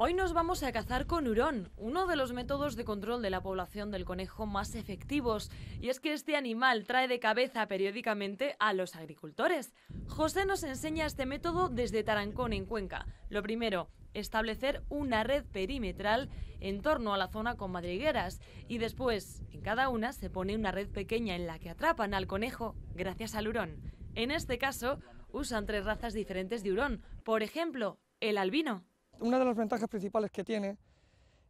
Hoy nos vamos a cazar con hurón, uno de los métodos de control de la población del conejo más efectivos, y es que este animal trae de cabeza periódicamente a los agricultores. José nos enseña este método desde Tarancón en Cuenca. Lo primero, establecer una red perimetral en torno a la zona con madrigueras y después en cada una se pone una red pequeña en la que atrapan al conejo gracias al hurón. En este caso, usan tres razas diferentes de hurón, por ejemplo, el albino. Una de las ventajas principales que tiene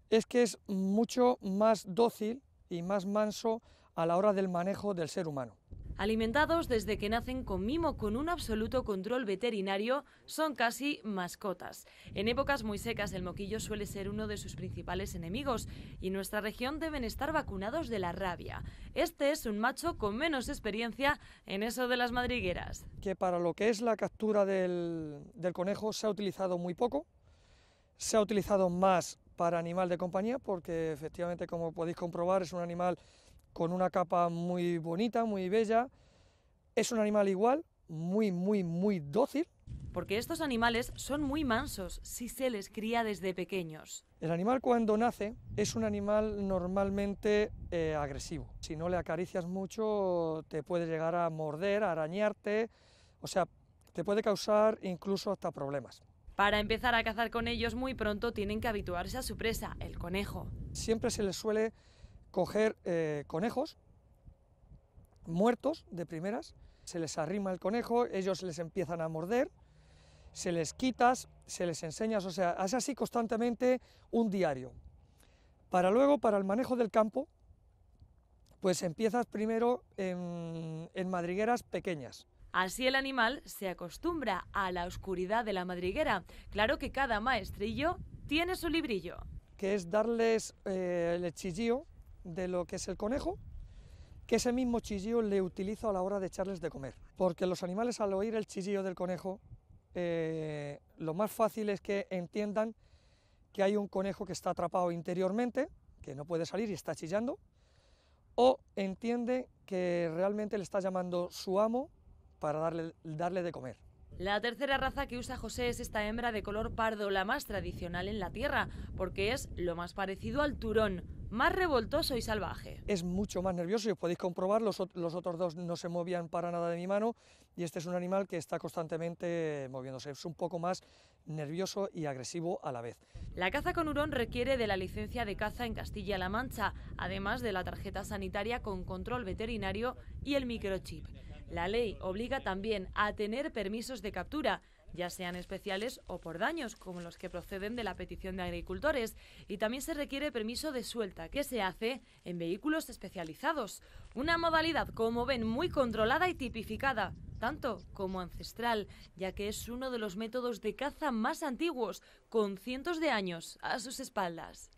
es que es mucho más dócil y más manso a la hora del manejo del ser humano. Alimentados desde que nacen con mimo, con un absoluto control veterinario, son casi mascotas. En épocas muy secas, el moquillo suele ser uno de sus principales enemigos y en nuestra región deben estar vacunados de la rabia. Este es un macho con menos experiencia en eso de las madrigueras. Que para lo que es la captura del, del conejo se ha utilizado muy poco, se ha utilizado más para animal de compañía porque efectivamente como podéis comprobar es un animal con una capa muy bonita, muy bella, es un animal igual, muy, muy, muy dócil. Porque estos animales son muy mansos si se les cría desde pequeños. El animal cuando nace es un animal normalmente eh, agresivo. Si no le acaricias mucho te puede llegar a morder, a arañarte, o sea, te puede causar incluso hasta problemas. Para empezar a cazar con ellos muy pronto tienen que habituarse a su presa, el conejo. Siempre se les suele coger eh, conejos muertos de primeras, se les arrima el conejo, ellos les empiezan a morder, se les quitas, se les enseñas, o sea, hace así constantemente un diario. Para luego, para el manejo del campo, pues empiezas primero en madrigueras pequeñas, Así el animal se acostumbra a la oscuridad de la madriguera. Claro que cada maestrillo tiene su librillo. Que es darles eh, el chillío de lo que es el conejo, que ese mismo chillío le utilizo a la hora de echarles de comer. Porque los animales al oír el chillío del conejo, eh, lo más fácil es que entiendan que hay un conejo que está atrapado interiormente, que no puede salir y está chillando, o entiende que realmente le está llamando su amo para darle, darle de comer. La tercera raza que usa José es esta hembra de color pardo, la más tradicional en la tierra, porque es lo más parecido al turón, más revoltoso y salvaje. Es mucho más nervioso y os podéis comprobar, los, los, otros dos no se movían para nada de mi mano y este es un animal que está constantemente moviéndose, es un poco más nervioso y agresivo a la vez. La caza con hurón requiere de la licencia de caza en Castilla-La Mancha, además de la tarjeta sanitaria con control veterinario y el microchip. La ley obliga también a tener permisos de captura, ya sean especiales o por daños, como los que proceden de la petición de agricultores. Y también se requiere permiso de suelta, que se hace en vehículos especializados. Una modalidad, como ven, muy controlada y tipificada, tanto como ancestral, ya que es uno de los métodos de caza más antiguos, con cientos de años a sus espaldas.